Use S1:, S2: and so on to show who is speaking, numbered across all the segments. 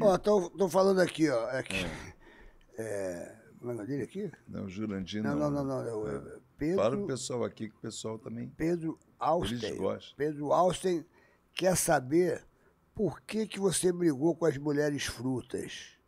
S1: ó, tô, tô falando aqui, ó. Aqui. É, é. É, como é o nome dele aqui? Não, Jurandir não. Não, não, né? não. não é, é Pedro, Para o pessoal aqui, que o pessoal também... Pedro Austin. Eles gostam. Pedro Austin quer saber por que, que você brigou com as mulheres frutas.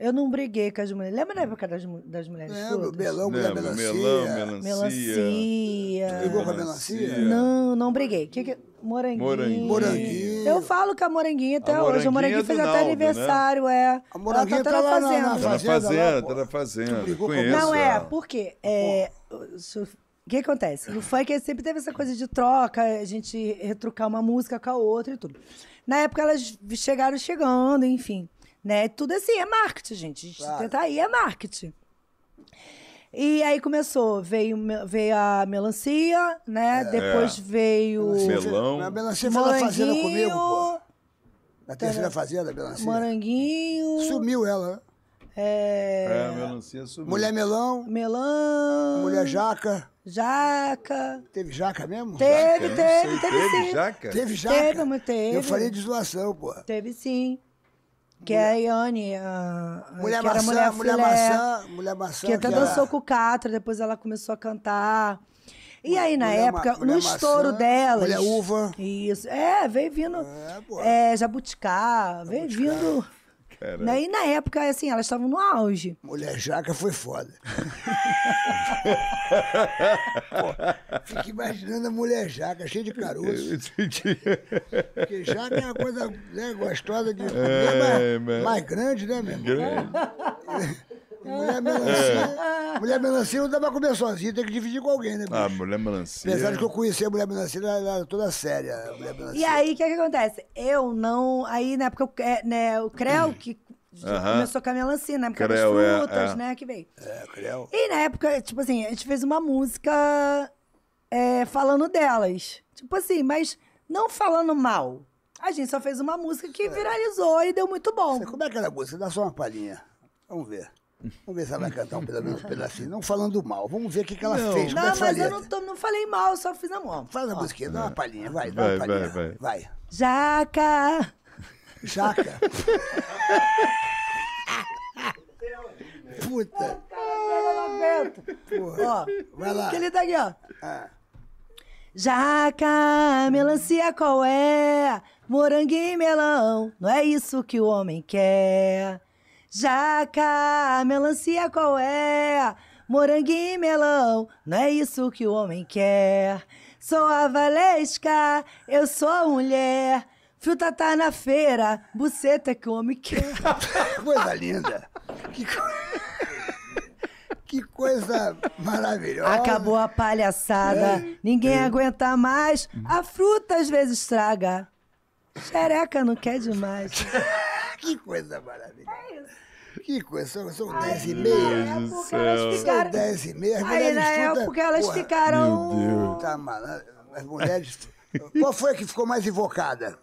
S2: Eu não briguei com as mulheres. Lembra da época das, das mulheres
S1: Lembro, todas? Melão, mulher Lembro, melancia. Melão, melancia. Melancia. É, Brigou com a melancia?
S2: Não, não briguei. Que que... Moranguinho. moranguinho. moranguinho. Eu falo com a moranguinha até a hoje. O moranguinho é fez Naldo, até né? aniversário, né? é. A moranguinha ela tá, tá, tá na, fazenda. na fazenda. Tá na fazenda, tá na fazenda. Conheço, não, é, por quê? É, o que acontece? O funk sempre teve essa coisa de troca, a gente retrucar uma música com a outra e tudo. Na época elas chegaram chegando, enfim. Né? Tudo assim, é marketing, gente. A gente claro. tenta aí, é marketing. E aí começou, veio, veio a melancia, né? É. Depois veio. Melão. A melancia foi na fazenda comigo, pô. Na terceira
S1: fazenda, a melancia.
S2: Moranguinho. Sumiu ela, né? É... é, melancia sumiu. Mulher melão. Melão. Mulher jaca. Jaca. Teve jaca mesmo? Teve, jaca? teve, teve, teve, teve, sim. Jaca? Teve jaca? Teve, mas teve. Eu falei de zoação, pô. Teve sim. Que mulher, é a Iane. A, mulher que maçã, mulher, mulher filé, maçã, mulher maçã. Que até que dançou era... É. com o Catra, depois ela começou a cantar. E aí, na mulher, época, mulher no estouro dela, delas. Mulher uva. Isso. É, vem vindo. É, é jabuticá, jabuticá, vindo. Era. Né? E na época, assim, elas estavam no auge.
S1: Mulher jaca foi foda. Pô, fico imaginando a mulher jaca, cheia de
S2: caroço. Porque jaca é uma coisa
S1: né, gostosa de é, mais grande, né, meu irmão? Grande. É. Mulher melancia. É mulher melancia não dá pra comer sozinha, tem que dividir com alguém, né? Ah, bicho? Ah,
S2: mulher melancia. Apesar de que
S1: eu conheci a mulher melancia, ela era toda séria, a mulher melancia.
S2: E aí, o que, é que acontece? Eu não. Aí, na época, eu, né, o Creu, que
S1: Uhum. Começou
S2: com a melancia, na né, época creu, das é, frutas, é, é. né? Que veio. É, creu. E na época, tipo assim, a gente fez uma música é, falando delas. Tipo assim, mas não falando mal. A gente só fez uma música que é. viralizou e deu muito bom. Como é que era a música? Dá só uma palhinha. Vamos ver. Vamos ver se
S1: ela vai cantar um, pelo menos um pedacinho. Não falando mal. Vamos ver o que, que ela não. fez. Não, mas eu não,
S2: tô, não, falei mal, só fiz a mão. Faz a música, dá uma
S1: é. palhinha, vai, dá vai, uma palhinha. Vai, vai. vai.
S2: Jaca! Jaca! Puta! Porra. Ó, vai lá. Que ele tá aqui, ó. Ah. Jaca, melancia qual é? Moranguinho e melão, não é isso que o homem quer. Jaca, melancia qual é? Moranguinho e melão, não é isso que o homem quer. Sou a Valesca, eu sou mulher. Fruta tá na feira, buceta é que o homem quer.
S1: coisa linda. Que, co...
S2: que coisa
S1: maravilhosa. Acabou a
S2: palhaçada, é. ninguém é. aguenta mais. A fruta às vezes estraga. Xereca não quer demais.
S1: Que coisa maravilhosa. É isso. Que coisa, são 10 é e meia. Na época elas ficaram. 10 e meia, Aí na né, é época elas Porra. ficaram. Meu Deus. Tá, mano. Né? As mulheres. Qual foi a que ficou mais invocada?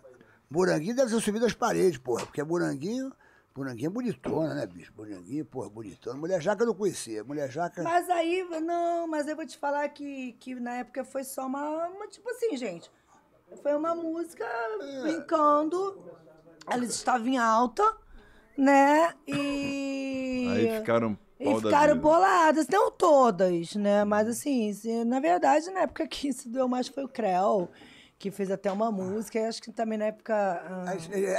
S1: Buranguinho deve ter subido as paredes, porra, porque Buranguinho. Buranguinho é bonitona, né, bicho? Buranguinho, porra, bonitona. Mulher Jaca eu não conhecia. Mulher Jaca. Mas
S2: aí, não, mas eu vou te falar que, que na época foi só uma, uma Tipo assim, gente. Foi uma música é. brincando. Ela estava em alta, né? E. Aí ficaram. E ficaram boladas, não todas, né? Mas assim, na verdade, na época que isso doeu mais foi o Creu que fez até uma ah. música, e acho que também na época. Ah,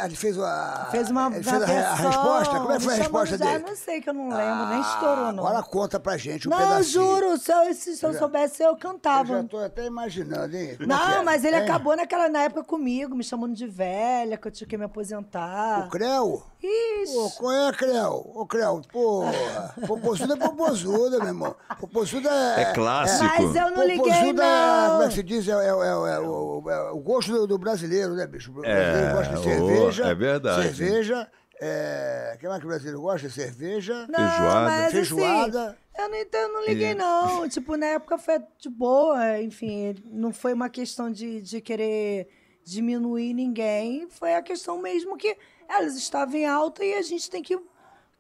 S2: ele fez a. Fez uma. Ele fez a, a, resposta? Como é que foi a resposta já, dele? Não sei, que eu não lembro, ah, nem estourou, não. Agora conta
S1: pra gente um não, pedacinho. Não, juro, se
S2: eu, se eu soubesse, eu cantava. Eu já tô até imaginando, hein? Como é não, é? mas ele acabou naquela na época comigo, me chamando de velha, que eu tinha que me aposentar. O Creu? Isso. Pô, qual é, Creu? Ô, Creu, porra. Popozuda é popozuda,
S1: meu irmão. Popozuda é... É clássico. É, Mas eu não liguei, popozuda é, não. É, como é que se diz? É, é, é, é o, é, o, gosto do, do, brasileiro, né, bicho? O brasileiro é, gosta de cerveja. é verdade. Cerveja. É, que mais que o brasileiro gosta? Cerveja, não, feijoada. Mas, assim, feijoada.
S2: Assim, eu, não, então, eu não liguei, e... não. Tipo, na época foi de boa, enfim. Não foi uma questão de, de querer diminuir ninguém. Foi a questão mesmo que elas estavam em alta e a gente tem que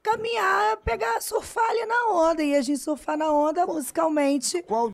S2: caminhar, pegar, surfar ali na onda. E a gente surfar na onda musicalmente. Qual